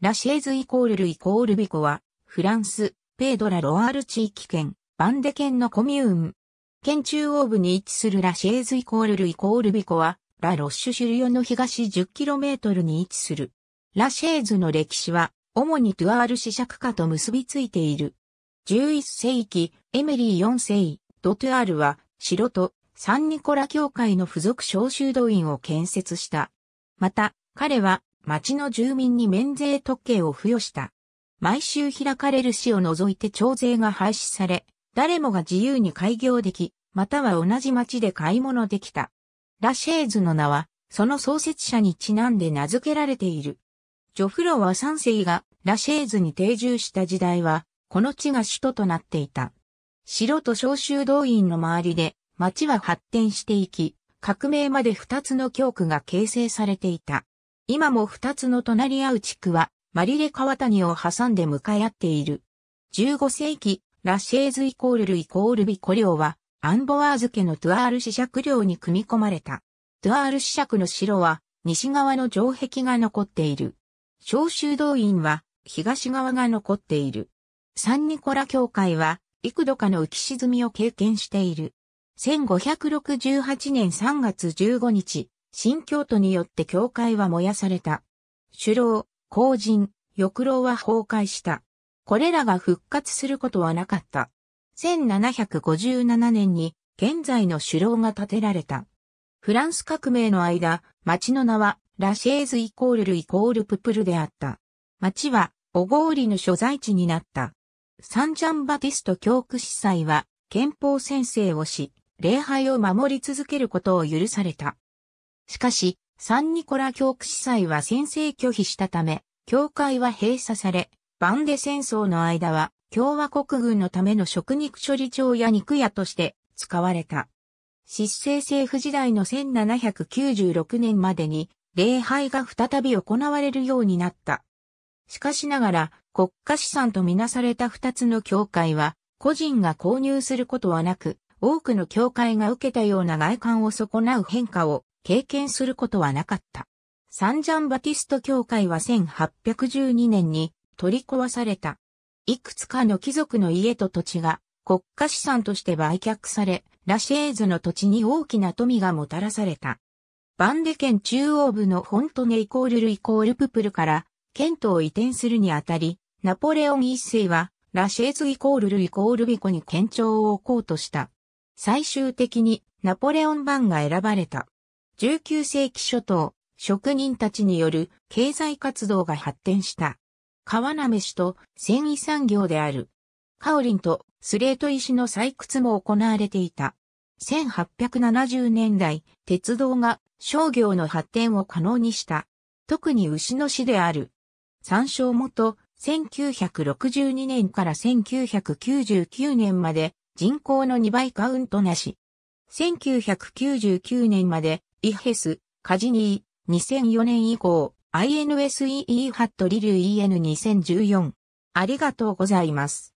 ラシェーズイコールルイコールビコは、フランス、ペードラ・ロワール地域圏、バンデ県のコミューン。県中央部に位置するラシェーズイコールルイコールビコは、ラ・ロッシュシュリオの東 10km に位置する。ラシェーズの歴史は、主にトゥアール市釈下と結びついている。11世紀、エメリー4世、ドトゥアールは、城とサンニコラ教会の付属召集動員を建設した。また、彼は町の住民に免税特権を付与した。毎週開かれる市を除いて徴税が廃止され、誰もが自由に開業でき、または同じ町で買い物できた。ラシェーズの名は、その創設者にちなんで名付けられている。ジョフロワ三世がラシェーズに定住した時代は、この地が首都となっていた。城と召集動員の周りで、町は発展していき、革命まで二つの教区が形成されていた。今も二つの隣り合う地区は、マリレ川谷を挟んで向かい合っている。15世紀、ラシェーズイコールルイコールビコ領は、アンボワーズ家のトゥアール子爵領に組み込まれた。トゥアール子爵の城は、西側の城壁が残っている。小修道院は、東側が残っている。サンニコラ教会は、幾度かの浮き沈みを経験している。1568年3月15日、新教徒によって教会は燃やされた。首老、後人、翼老は崩壊した。これらが復活することはなかった。1757年に現在の首老が建てられた。フランス革命の間、町の名はラシェーズイコールルイコールププルであった。町はオゴーリの所在地になった。サンジャンバティスト教区司祭は憲法宣誓をし、礼拝を守り続けることを許された。しかし、サンニコラ教区司祭は先制拒否したため、教会は閉鎖され、バンデ戦争の間は、共和国軍のための食肉処理場や肉屋として使われた。失政政府時代の1796年までに、礼拝が再び行われるようになった。しかしながら、国家資産とみなされた二つの教会は、個人が購入することはなく、多くの教会が受けたような外観を損なう変化を経験することはなかった。サンジャンバティスト教会は1812年に取り壊された。いくつかの貴族の家と土地が国家資産として売却され、ラシェーズの土地に大きな富がもたらされた。バンデ県中央部のフォントネイコールルイコールププルから県トを移転するにあたり、ナポレオン一世はラシェーズイコールルイコールビコに県庁を置こうとした。最終的にナポレオン版が選ばれた。19世紀初頭、職人たちによる経済活動が発展した。川なめしと繊維産業である。カオリンとスレート石の採掘も行われていた。1870年代、鉄道が商業の発展を可能にした。特に牛の市である。参照元、1962年から1999年まで人口の2倍カウントなし。1999年までイヘス、カジニー、2004年以降、INSEE ハットリリュー EN2014。ありがとうございます。